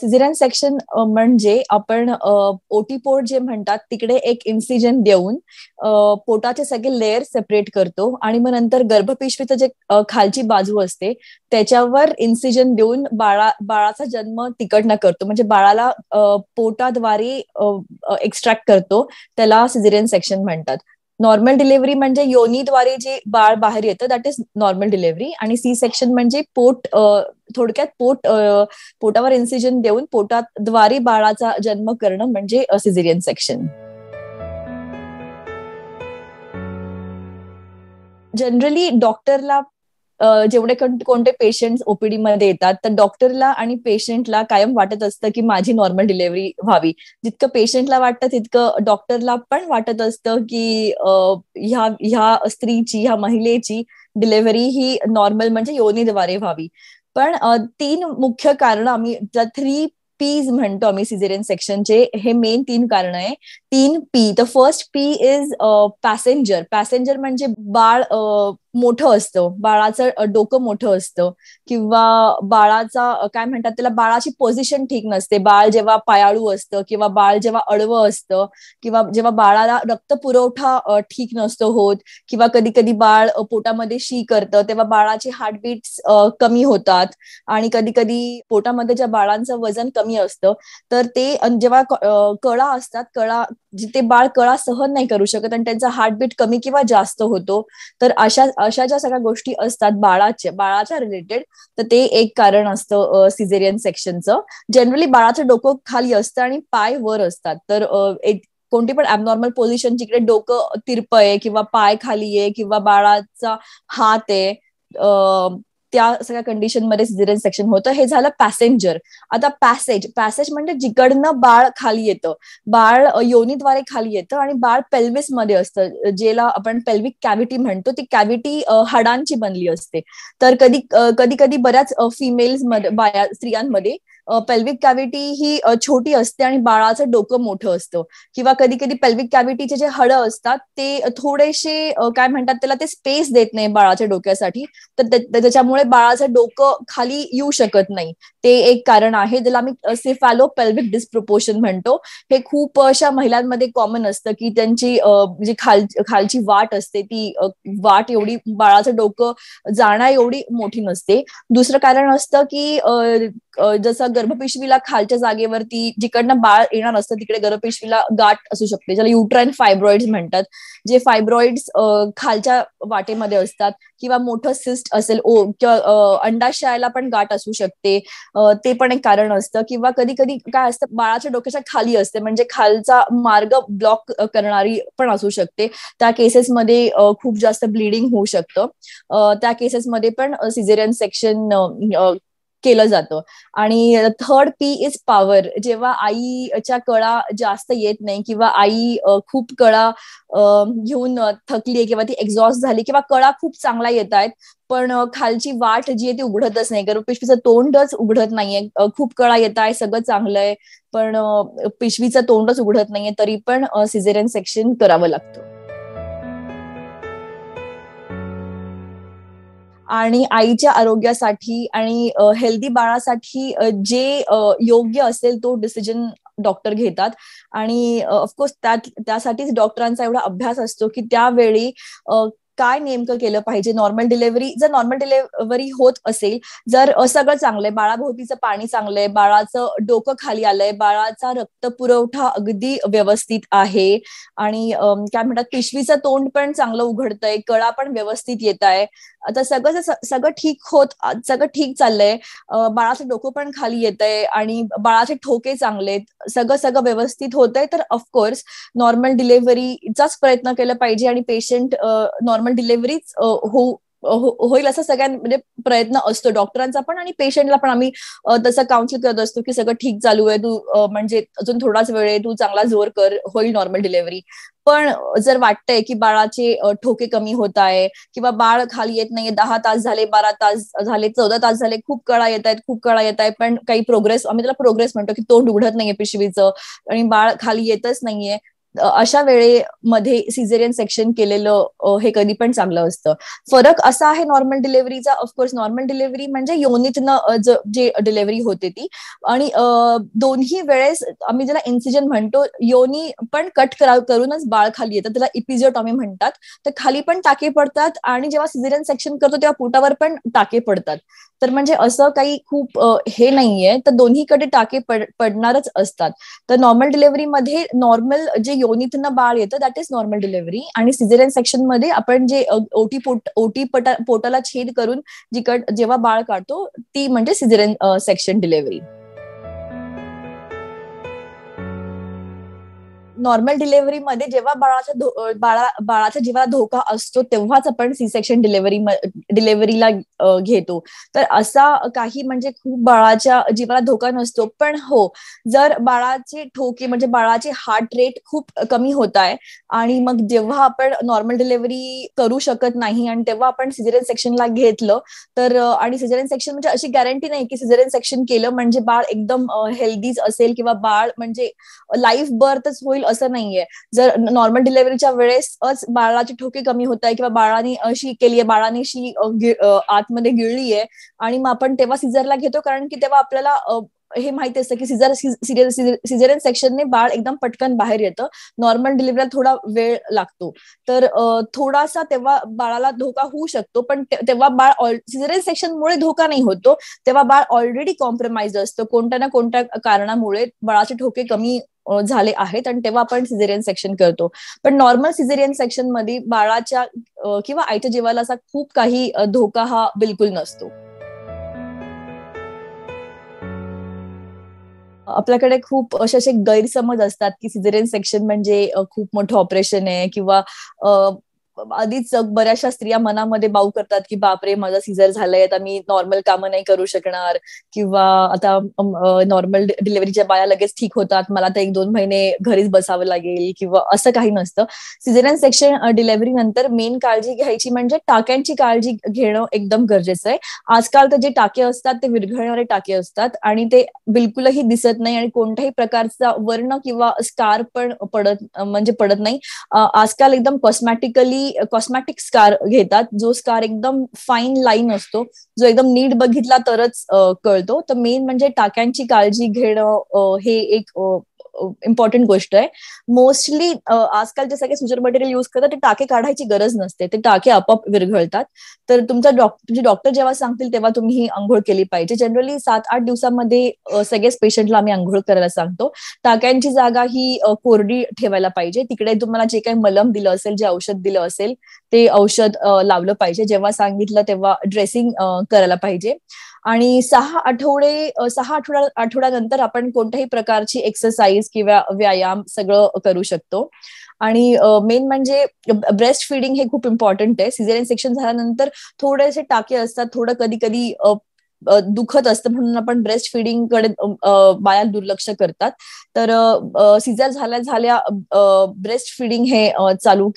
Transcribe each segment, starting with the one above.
सिझिरियन section म्हणजे आपण ओटीपोट जे म्हणतात तिकडे एक इन्सिजन देऊन पोटाचे सगळे लेअर सेपरेट करतो आणि मग नंतर गर्भपिशवीचं जे खालची बाजू असते त्याच्यावर इन्सिजन देऊन बाळा बाळाचा जन्म न करतो म्हणजे बाळाला पोटाद्वारे एक्स्ट्रॅक्ट करतो त्याला सिझिरियन सेक्शन म्हणतात नॉर्मल डिलिव्हरी म्हणजे योनीद्वारे जे बाळ बाहेर येतं दॅट इज नॉर्मल डिलिव्हरी आणि सी सेक्शन म्हणजे पोट थोडक्यात पोट पोटावर इन्सिजन देऊन पोटाद्वारे बाळाचा जन्म करणं म्हणजे सिझेरियन सेक्शन जनरली डॉक्टरला जेवढे कोणते पेशंट ओपीडी मध्ये येतात तर डॉक्टरला आणि पेशंटला कायम वाटत असतं की माझी नॉर्मल डिलेव्हरी व्हावी जितकं पेशंटला वाटतं तितकं डॉक्टरला पण वाटत असतं की ह्या ह्या स्त्रीची ह्या महिलेची डिलेव्हरी ही नॉर्मल म्हणजे योनीद्वारे व्हावी पण तीन मुख्य कारण आम्ही थ्री पीज म्हणतो आम्ही सिझेरियन सेक्शनचे हे मेन तीन कारण आहे तीन पी तर first P is passenger passenger म्हणजे बाळ मोठं असतं बाळाचं डोकं मोठं असतं किंवा बाळाचा काय म्हणतात त्याला बाळाची पोझिशन ठीक नसते बाळ जेव्हा पायाळू असतं किंवा बाळ जेव्हा अडवं असतं किंवा जेव्हा बाळाला रक्त पुरवठा ठीक नसतो होत किंवा कधी कधी बाळ पोटामध्ये शी करतं तेव्हा बाळाचे हार्टबीट कमी होतात आणि कधी कधी पोटामध्ये ज्या बाळांचं वजन कमी असतं तर ते जेव्हा कळा असतात कळा जिथे बाळ कळा सहन नाही करू शकत आणि त्यांचा हार्टबीट कमी किंवा जास्त होतो तर अशा अशा ज्या सगळ्या गोष्टी असतात बाळाच्या बाळाच्या रिलेटेड तर ते एक कारण असतं सिझेरियन सेक्शनचं जनरली बाळाचं डोकं खाली असतं आणि पाय वर असतात तर कोणती पण ऍबनॉर्मल पोझिशन जिकडे डोकं तिरपय किंवा पाय खाली आहे किंवा बाळाचा हात आहे त्या सगळ्या कंडिशनमध्ये सिझेरियन सेक्शन होतं हे झालं पॅसेंजर आता पॅसेज पॅसेज म्हणजे जिकडनं बाळ खाली येतं बाळ योनीद्वारे खाली येतं आणि बाळ पेल्विस मध्ये असतं जेला आपण पेल्विक कॅव्हिटी म्हणतो ती कॅव्हिटी हाडांची बनली असते तर कधी कधी कधी बऱ्याच फिमेल्स मध्ये बाया स्त्रियांमध्ये पेल्विक कॅव्हिटी ही छोटी असते आणि बाळाचं डोकं मोठं असतं किंवा कधी कधी पेल्विक कॅव्हिटीचे जे हळ असतात ते थोडेसे काय म्हणतात त्याला ते स्पेस देत नाही बाळाच्या डोक्यासाठी तर त्याच्यामुळे बाळाचं डोकं खाली येऊ शकत नाही ते एक कारण आहे ज्याला आम्ही सिफॅलो पेल्विक डिस्प्रोपोशन म्हणतो हे खूप अशा महिलांमध्ये कॉमन असतं की त्यांची जी खाल खालची वाट असते ती वाट एवढी बाळाचं डोकं जाणं एवढी मोठी नसते दुसरं कारण असतं की जसं गर्भपिशवीला खालच्या जागेवरती जिकडनं बाळ येणार असतं तिकडे गर्भपिशवीला गाठ असू शकते ज्याला युट्राईन फायब्रॉइड म्हणतात जे फायब्रॉइड्स खालच्या वाटेमध्ये असतात किंवा मोठं सिस्ट असेल ओ किंवा अंडाशयाला पण गाठ असू शकते ते पण एक कारण असतं किंवा कधी कधी काय असतं बाळाच्या डोक्याच्या खाली असते म्हणजे खालचा मार्ग ब्लॉक करणारी पण असू शकते त्या केसेसमध्ये खूप जास्त ब्लिडिंग होऊ शकतं त्या केसेसमध्ये पण सिझेरियन सेक्शन केलं जातं आणि थर्ड पी इज पॉवर जेव्हा आईच्या कळा जास्त येत नाही किंवा आई खूप कळा घेऊन थकली आहे किंवा ती एक्झॉस्ट झाली किंवा कळा खूप चांगला येत आहेत पण खालची वाट जी आहे ती उघडतच नाही कारण पिशवीचं तोंडच उघडत नाहीये खूप कळा येत आहे सगळं चांगलं आहे पण पिशवीचं तोंडच उघडत नाहीये तरी पण सिझेरियन सेक्शन करावं लागतं आणि आईच्या आरोग्यासाठी आणि हेल्दी बाळासाठी जे योग्य असेल तो डिसिजन डॉक्टर घेतात आणि ऑफकोर्स त्यात त्यासाठीच डॉक्टरांचा एवढा अभ्यास असतो की त्यावेळी काय नेमकं केलं पाहिजे नॉर्मल डिलेव्हरी जर नॉर्मल डिलेव्हरी होत असेल जर सगळं चांगलंय बाळाभोवतीचं पाणी चांगलंय बाळाचं डोकं खाली आलंय बाळाचा रक्त पुरवठा अगदी व्यवस्थित आहे आणि काय म्हणतात पिशवीचं तोंड पण चांगलं उघडतंय कळा पण व्यवस्थित येत आहे आता सगळं सगळं ठीक होत सगळं ठीक चाललंय बाळाचं डोकं पण खाली येत आहे आणि बाळाचे ठोके चांगले सगळं सगळं व्यवस्थित होत आहे तर ऑफकोर्स नॉर्मल डिलेव्हरीचाच प्रयत्न केला पाहिजे आणि पेशंट नॉर्मल डिलेव्हरीच होऊ होईल असा सगळ्यां म्हणजे प्रयत्न असतो डॉक्टरांचा पण आणि पेशंटला पण आम्ही तसं काउन्सिल करत असतो की सगळं ठीक चालू आहे तू म्हणजे अजून थोडाच वेळ आहे तू चांगला जोर कर होईल नॉर्मल डिलेव्हरी पण जर वाटतंय की बाळाचे ठोके कमी होत आहे किंवा बाळ खाली येत नाहीये दहा तास झाले बारा तास झाले चौदा तास झाले खूप कळा येत आहेत खूप कळा येत आहे पण काही प्रोग्रेस आम्ही त्याला प्रोग्रेस म्हणतो की तोंड उघडत नाहीये पिशवीचं आणि बाळ खाली येतच नाहीये अशा वेळेमध्ये सिझेरियन सेक्शन केलेलं हे कधी पण चांगलं असतं फरक असा आहे नॉर्मल डिलेव्हरीचा ऑफकोर्स नॉर्मल डिलेव्हरी म्हणजे योनीतनं जे डिलेव्हरी होते ती आणि दोन्ही वेळेस आम्ही ज्याला इन्सिजन म्हणतो योनी पण कट करूनच बाळ खाली येतात त्याला इपिजिओटॉमी म्हणतात तर खाली पण टाके पडतात आणि जेव्हा सिझेरियन सेक्शन करतो तेव्हा पोटावर पण टाके पडतात तर म्हणजे असं काही खूप हे नाहीये तर दोन्हीकडे टाके पडणारच असतात तर नॉर्मल डिलेव्हरीमध्ये नॉर्मल जे योनीतनं बाळ येतं दॅट इज नॉर्मल डिलिव्हरी आणि सिझेरियन सेक्शन मध्ये आपण जे ओटी पोट ओटी पोटाला छेद करून जिकड जेव्हा बाळ काढतो ती म्हणजे सिझेरियन सेक्शन डिलिव्हरी नॉर्मल मध्ये जेव्हा बाळाचा बाळा बाळाचा जीवाला धोका असतो तेव्हाच आपण सी सेक्शन डिलेव्हरी डिलेव्हरीला घेतो तर असा काही म्हणजे खूप बाळाच्या जीवाला धोका नसतो पण हो जर बाळाचे ठोके म्हणजे बाळाचे हार्ट रेट खूप कमी होत आहे आणि मग जेव्हा आपण नॉर्मल डिलेव्हरी करू शकत नाही आणि तेव्हा आपण सिझेरियन सेक्शनला घेतलं तर आणि सिझेरियन सेक्शन म्हणजे अशी गॅरंटी नाही की सिझेरियन सेक्शन केलं म्हणजे बाळ एकदम हेल्दीच असेल किंवा बाळ म्हणजे लाईफ बर्थच होईल असं नाहीये जर नॉर्मल डिलेव्हरीच्या वेळेसच बाळाची ठोके कमी होत आहे किंवा बाळाने अशी केली आहे बाळाने अशी आतमध्ये गिळली आणि मग आपण तेव्हा सिझरला घेतो कारण की तेव्हा आपल्याला हे माहिती असतं की सिझर सिझेरियन सेक्शनने बाळ एकदम पटकन बाहेर येतं नॉर्मल डिलिव्हरीला थोडा वेळ लागतो तर थोडासा तेव्हा बाळाला धोका होऊ शकतो पण तेव्हा बाळ सिझेरियन सेक्शनमुळे धोका नाही होतो तेव्हा बाळ ऑलरेडी कॉम्प्रोमाइज असतो कोणत्या ना कोणत्या कारणामुळे बाळाचे ठोके कमी झाले आहेत आणि तेव्हा आपण सिझेरियन सेक्शन करतो पण नॉर्मल सिझेरियन सेक्शन मध्ये बाळाच्या किंवा आईच्या जीवाला असा खूप काही धोका हा बिलकुल नसतो आपल्याकडे खूप असे असे गैरसमज असतात की सिझेरियन सेक्शन म्हणजे खूप मोठं ऑपरेशन आहे किंवा आधीच बऱ्याचशा स्त्रिया मनामध्ये बाऊ करतात की बापरे माझा सिझर झालाय आता मी नॉर्मल कामं नाही करू शकणार किंवा आता नॉर्मल डिलिव्हरीच्या बाया लगेच ठीक होतात मला आता एक दोन महिने घरीच बसावं लागेल किंवा असं काही नसतं सिझेरियन सेक्शन डिलेव्हरी नंतर मेन काळजी घ्यायची म्हणजे टाक्यांची काळजी घेणं एकदम गरजेचं आहे आजकाल तर जे टाके असतात ते विरघळणारे टाके असतात आणि ते बिलकुलही दिसत नाही आणि कोणत्याही प्रकारचा वर्ण किंवा स्कार पण पडत म्हणजे पडत नाही आजकाल एकदम कॉस्मॅटिकली कॉस्मॅटिक स्कार घेतात जो स्कार एकदम फाईन लाईन असतो जो एकदम नीट बघितला तरच कळतो तर मेन म्हणजे टाक्यांची काळजी घेणं हे एक इम्पॉर्टंट गोष्ट आहे मोस्टली आजकाल जे सगळे सुचर मटेरियल युज करतात ते टाके काढायची गरज नसते ते टाके आपोआप विरघळतात तर तुमचा तुमचे डॉक्टर जेव्हा सांगतील तेव्हा तुम्ही ही आंघोळ केली पाहिजे जनरली सात आठ दिवसांमध्ये सगळेच पेशंटला आम्ही आंघोळ करायला सांगतो टाक्यांची जागा ही कोरडी ठेवायला पाहिजे तिकडे तुम्हाला जे काही मलम दिलं असेल जे औषध दिलं असेल ते औषध लावलं पाहिजे जेव्हा सांगितलं तेव्हा ड्रेसिंग करायला पाहिजे आणि सहा आठवडे सहा आठवड्या आठवड्यानंतर आपण कोणत्याही प्रकारची एक्सरसाइज एक्सरसाइज किंवा व्यायाम सगळं करू शकतो आणि मेन म्हणजे ब्रेस्ट फिडिंग हे खूप इम्पॉर्टंट आहे सिझेरियन सेक्शन झाल्यानंतर थोडेसे टाके असतात थोडं कधी कधी दुखत असतं म्हणून आपण ब्रेस्ट फिडिंग कडे बाया दुर्लक्ष करतात तर सिझर झाल्या झाल्या ब्रेस्ट फिडिंग हे चालू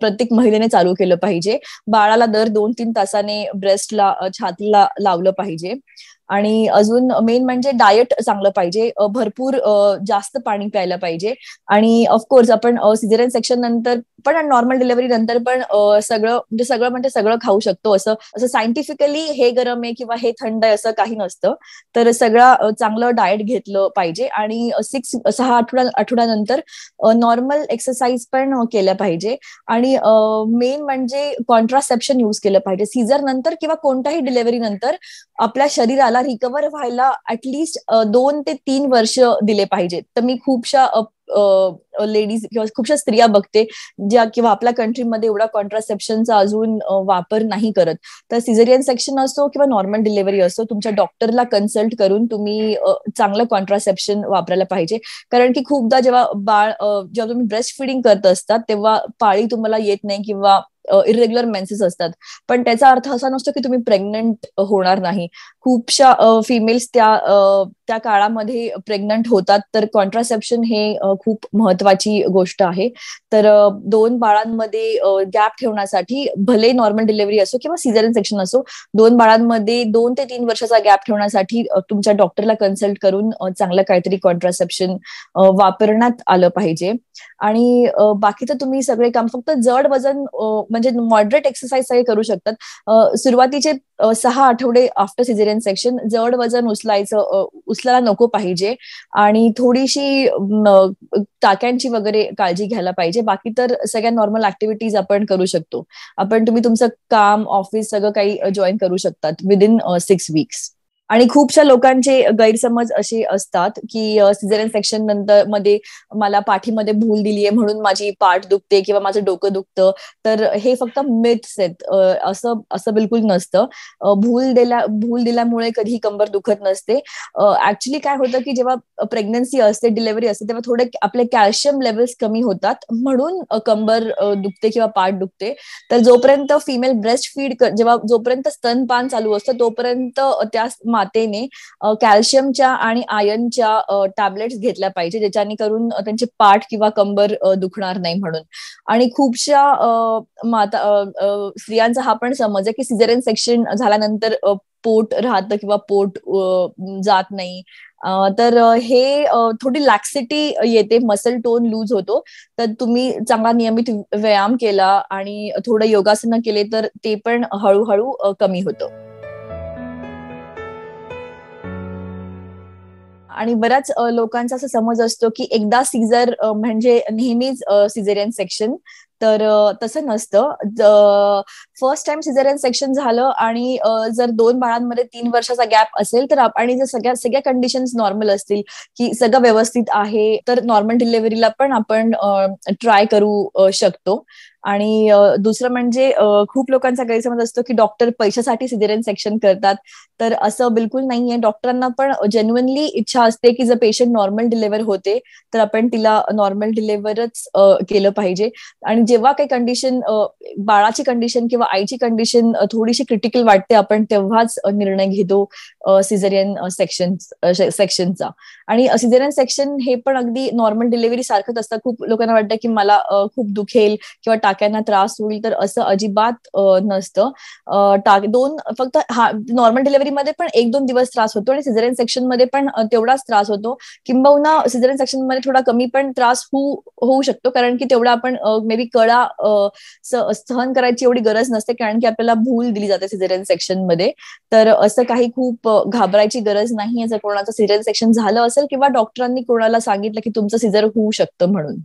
प्रत्येक महिलेने चालू केलं पाहिजे बाळाला दर दोन तीन तासाने ब्रेस्टला छातीला लावलं पाहिजे आणि अजून मेन म्हणजे डायट चांगलं पाहिजे भरपूर जास्त पाणी प्यायला पाहिजे आणि ऑफकोर्स आपण सिझेरियन सेक्शन नंतर पण नॉर्मल डिलिव्हरी नंतर पण सगळं म्हणजे सगळं म्हणजे सगळं खाऊ शकतो असं असं सायंटिफिकली हे गरम आहे किंवा हे थंड आहे असं काही नसतं तर सगळा चांगलं डाएट घेतलं पाहिजे आणि सिक्स सहा आठवड्या आठवड्यानंतर नॉर्मल एक्सरसाइज पण केल्या पाहिजे आणि मेन म्हणजे कॉन्ट्रासेप्शन यूज केलं पाहिजे सीझर नंतर किंवा कोणत्याही डिलिव्हरी नंतर आपल्या शरीराला रिकवर व्हायला ऍटलिस्ट दोन ते तीन वर्ष दिले पाहिजेत तर मी खूपशा लेडीज किंवा खूपशा स्त्रिया बघते ज्या किंवा आपल्या कंट्रीमध्ये एवढा कॉन्ट्रासेप्शनचा अजून वापर नाही करत तर सिझरियन सेक्शन असो किंवा नॉर्मल डिलिव्हरी असो तुमच्या डॉक्टरला कन्सल्ट करून तुम्ही चांगलं कॉन्ट्रासेप्शन वापरायला पाहिजे कारण की खूपदा जेव्हा बाळ जेव्हा तुम्ही ब्रेस्ट फिडिंग करत असतात तेव्हा पाळी तुम्हाला येत नाही किंवा इरेग्युलर मेन्सेस असतात पण त्याचा अर्थ असा नसतो की तुम्ही प्रेग्नंट होणार नाही खूपशा फिमेल्स त्या त्या काळामध्ये प्रेग्नंट होतात तर कॉन्ट्रासेप्शन हे खूप महत्वाची गोष्ट आहे तर दोन बाळांमध्ये गॅप ठेवण्यासाठी भले नॉर्मल डिलिव्हरी असो किंवा सिझरियन सेक्शन असो दोन बाळांमध्ये दोन ते तीन वर्षाचा गॅप ठेवण्यासाठी तुमच्या डॉक्टरला कन्सल्ट करून चांगलं काहीतरी कॉन्ट्रासेप्शन वापरण्यात आलं पाहिजे आणि बाकी तर तुम्ही सगळे काम फक्त जड वजन म्हणजे मॉडरेट एक्सरसाइज सगळे करू शकतात सुरुवातीचे सहा आठवडे आफ्टर सिझेरियन सेक्शन जड वजन उचलायचं उचलायला नको पाहिजे आणि थोडीशी टाक्यांची वगैरे काळजी घ्यायला पाहिजे बाकी तर सगळ्या नॉर्मल ऍक्टिव्हिटीज आपण करू शकतो आपण तुम्ही तुमचं काम ऑफिस सगळं काही जॉईन करू शकतात विदिन सिक्स वीक्स आणि खूपशा लोकांचे गैरसमज असे असतात की सिझेरियन सेक्शन नंतर मध्ये मला पाठीमध्ये भूल दिली आहे म्हणून माझी पाठ दुखते किंवा माझं डोकं दुखतं तर हे फक्त मिथ्स आहेत असं असं बिलकुल नसतं भूल दिला भूल दिल्यामुळे कधी कंबर दुखत नसते ऍक्च्युली काय होतं की जेव्हा प्रेग्नन्सी असते डिलेव्हरी असते तेव्हा थोडे आपले कॅल्शियम लेवल्स कमी होतात म्हणून कंबर दुखते किंवा पाठ दुखते तर जोपर्यंत फिमेल ब्रेस्ट फीड जेव्हा जोपर्यंत स्तनपान चालू असतं तोपर्यंत त्या मातेने कॅल्शियमच्या आणि आयर्नच्या टॅबलेट्स घेतल्या पाहिजे ज्याच्याने करून त्यांचे पाठ किंवा कंबर दुखणार नाही म्हणून आणि खूपशा माता स्त्रियांचा हा पण समज आहे की सिझेरियन सेक्शन झाल्यानंतर पोट राहतं किंवा पोट जात नाही तर हे थोडी लॅक्सिटी येते मसल टोन लूज होतो तर तुम्ही चांगला नियमित व्यायाम केला आणि थोडं योगासनं केले तर ते पण हळूहळू कमी होतं आणि बऱ्याच लोकांचा असं समज असतो की एकदा सिझर म्हणजे नेहमीच सिझेरियन सेक्शन तर तसं नसतं फर्स्ट टाइम सिझेरियन सेक्शन झालं आणि जर दोन बाळांमध्ये तीन वर्षाचा गॅप असेल तर आणि जर सगळ्या सगळ्या कंडिशन्स नॉर्मल असतील की सगळं व्यवस्थित आहे तर नॉर्मल डिलिव्हरीला पण आपण ट्राय करू शकतो आणि दुसरं म्हणजे खूप लोकांचा गैरसमज असतो की डॉक्टर पैशासाठी सिझेरियन सेक्शन करतात तर असं बिलकुल नाहीये डॉक्टरांना पण जेन्युअनली इच्छा असते की जर पेशंट नॉर्मल डिलेव्हर होते तर आपण तिला नॉर्मल डिलेव्हरच केलं पाहिजे आणि जेव्हा काही कंडिशन बाळाची कंडिशन किंवा आईची कंडिशन थोडीशी क्रिटिकल वाटते आपण तेव्हाच निर्णय घेतो सिझेरियन सेक्शन सेक्शनचा आणि सिझेरियन सेक्शन हे पण अगदी नॉर्मल डिलिव्हरी सारखंच असतं खूप लोकांना वाटतं की मला खूप दुखेल किंवा टाक्यांना त्रास होईल तर असं अजिबात नसतं टाक दोन फक्त हा नॉर्मल मध्ये पण एक दोन दिवस त्रास होतो आणि सिझरेन सेक्शन मध्ये पण तेवढाच त्रास होतो किंबहुना सिझरेन सेक्शन मध्ये थोडा कमी पण त्रास होऊ होऊ शकतो कारण की तेवढा आपण मे बी कळा सहन करायची एवढी गरज नसते कारण की आपल्याला भूल दिली जाते सिझरेन सेक्शन मध्ये तर असं काही खूप घाबरायची गरज नाही जर कोणाचं सिझरेन सेक्शन झालं असेल किंवा डॉक्टरांनी कोणाला सांगितलं की तुमचं सिझर होऊ शकतं म्हणून